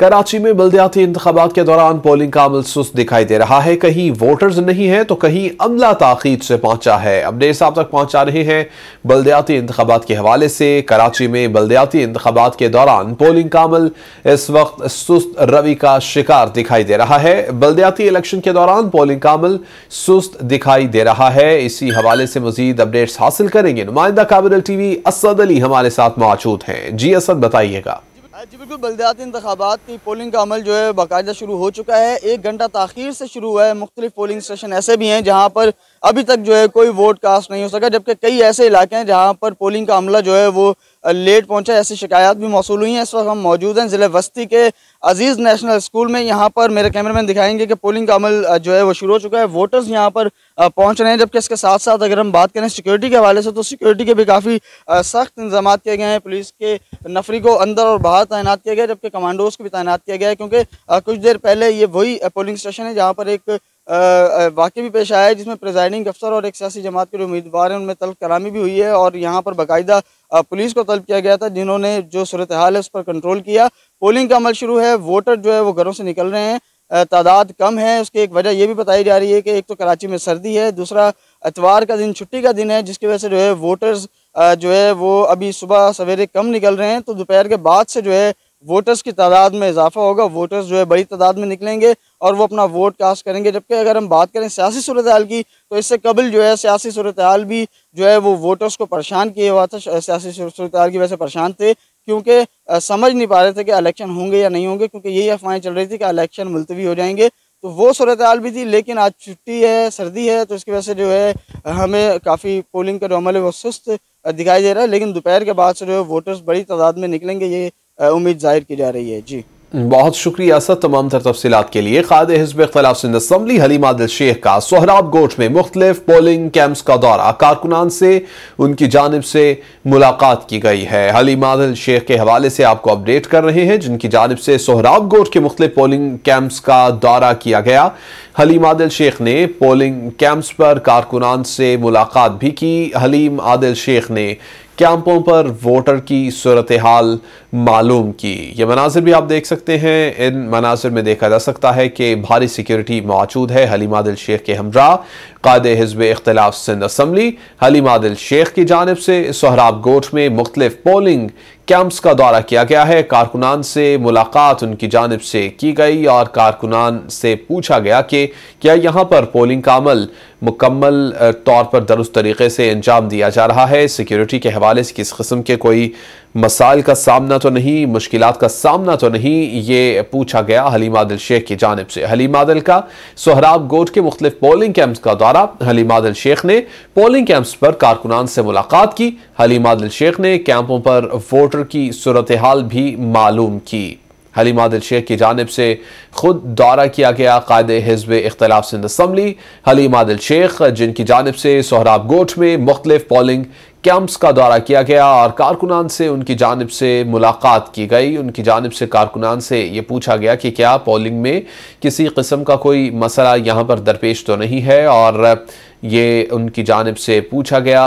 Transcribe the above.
कराची में बलदयाती इंतबात के दौरान पोलिंग का अमल सुस्त दिखाई दे रहा है कहीं वोटर्स नहीं है तो कहीं अमला ताकीद से पहुंचा है अपडेट साहब तक पहुंचा रहे हैं बलदयाती इंतबात के हवाले से कराची में बलदयाती इंतबात के दौरान पोलिंग का अमल इस वक्त सुस्त रवि का शिकार दिखाई दे रहा है बलदियाती इलेक्शन के दौरान पोलिंग का अमल सुस्त दिखाई दे रहा है इसी हवाले से मजीद अपडेट्स हासिल करेंगे नुमाइंदा काबिल टीवी असद अली हमारे साथ मौजूद हैं जी असद बताइएगा हाँ जी बिल्कुल बलदियाती इंतबात की पोलिंग का अमल जो है बाकायदा शुरू हो चुका है एक घंटा तखिर से शुरू हुआ है मुख्तलिफ पोलिंग स्टेशन ऐसे भी हैं जहाँ पर अभी तक जो है कोई वोट कास्ट नहीं हो सका जबकि कई ऐसे इलाके हैं जहाँ पर पोलिंग का अमला जो है वो लेट पहुँचा ऐसी शिकायत भी मौसू हुई हैं इस वक्त हम मौजूद हैं ज़िले वस्ती के अजीज़ नेशनल स्कूल में यहाँ पर मेरे कैमरामैन दिखाएंगे कि पोलिंग का अमल जो है वो शुरू हो चुका है वोटर्स यहाँ पर पहुँच रहे हैं जबकि इसके साथ साथ अगर हम बात करें सिक्योरिटी के हवाले से तो सिक्योरिटी के भी काफ़ी सख्त इंतजाम किए गए हैं पुलिस के नफरी को अंदर और बाहर तैनात किया गया जबकि कमांडोज़ को भी तैनात किया गया है क्योंकि कुछ देर पहले ये वही पोलिंग स्टेशन है जहाँ पर एक वाक्य भी पेश आया है जिसमें प्रेजाइडिंग अफसर और एक सियासी जमात के जो उम्मीदवार हैं उनमें तलब करामी भी हुई है और यहाँ पर बाकायदा पुलिस को तलब किया गया था जिन्होंने जो सूरत हाल है उस पर कंट्रोल किया पोलिंग का अमल शुरू है वोटर जो है वो घरों से निकल रहे हैं तादाद कम है उसकी एक वजह यह भी बताई जा रही है कि एक तो कराची में सर्दी है दूसरा एतवार का दिन छुट्टी का दिन है जिसकी वजह से जो है वोटर्स जो है वो अभी सुबह सवेरे कम निकल रहे हैं तो दोपहर के बाद से जो है वोटर्स की तादाद में इजाफा होगा वोटर्स जो है बड़ी तादाद में निकलेंगे और वो अपना वोट कास्ट करेंगे जबकि अगर हम बात करें सियासी सूरत हाल की तो इससे कबल जो है सियासी सूरत हाल भी जो है वो वोटर्स को परेशान किए हुआ था सियासी सूरत हाल की वजह से परेशान थे क्योंकि समझ नहीं पा रहे थे कि इलेक्शन होंगे या नहीं होंगे क्योंकि यही अफवाहें चल रही थी कि इलेक्शन मुलतवी हो जाएंगे तो वो सूरत हाल भी थी लेकिन आज छुट्टी है सर्दी है तो इसकी वजह से जो है हमें काफ़ी पोलिंग का जो अमल है वो सुस्त दिखाई दे रहा है लेकिन दोपहर के बाद से जो है वोटर्स बड़ी तादाद में निकलेंगे ये उम्मीद जाहिर की जा रही है जी बहुत शुक्रिया सर तमाम तर तफसीत के लिए खाद हिजब इख्तलाफ सिंध असम्बली हलीमा दिल शेख का सोहराब गोट में मुख्तलिफ पोलिंग कैंप्स का दौरा कारकुनान से उनकी जानब से मुलाकात की गई है हलीमा दिल शेख के हवाले से आपको अपडेट कर रहे हैं जिनकी जानब से सोहराब गोट के मुख्तलिफ पोलिंग कैंप्स का दौरा किया गया हलीम आदिल शेख ने पोलिंग कैंप्स पर कारकुनान से मुलाकात भी की हलीम आदिल शेख ने कैंपों पर वोटर की सूरत हाल मालूम की यह मनाजिर भी आप देख सकते हैं इन मनाजिर में देखा जा सकता है कि भारी सिक्योरिटी मौजूद है हलीम आदिल शेख के हमरा कायद हिजब इख्तलाफ सिंध असम्बली हलीम आदिल शेख की जानब से सोहराब गोठ में मुख्तलिफ पोलिंग कैंप्स का दौरा किया गया है कारकुनान से मुलाकात उनकी जानब से की गई और कारकुनान से पूछा गया कि क्या यहाँ पर पोलिंग का अमल मुकम्मल तौर पर दुरुस्त तरीके से अंजाम दिया जा रहा है सिक्योरिटी के हवाले से किस किस्म के कोई मसाइल का सामना तो नहीं मुश्किल का सामना तो नहीं ये पूछा गया हली दिल शेख की जानब से हली दिल का सोहराब गोट के मुख्तलिफ पोलिंग कैंप्स का दौरा हली दिल शेख ने पोलिंग कैंप्स पर कारकुनान से मुलाकात की हली दिल शेख ने कैंपों पर वोटर डॉक्टर की सूरत हाल भी मालूम की हलीमा दिल शेख की जानब से खुद दौरा किया गया कायद हिजब इख्तलाफ सिंध असम्बली हलीमा शेख जिनकी जानब से सोहराब गोठ में मुख्तलिफ पोलिंग कैंप्स का दौरा किया गया और कारकुनान से उनकी जानब से मुलाकात की गई उनकी जानब से कारकुनान से ये पूछा गया कि क्या पोलिंग में किसी किस्म का कोई मसला यहाँ पर दरपेश तो नहीं है और ये उनकी जानब से पूछा गया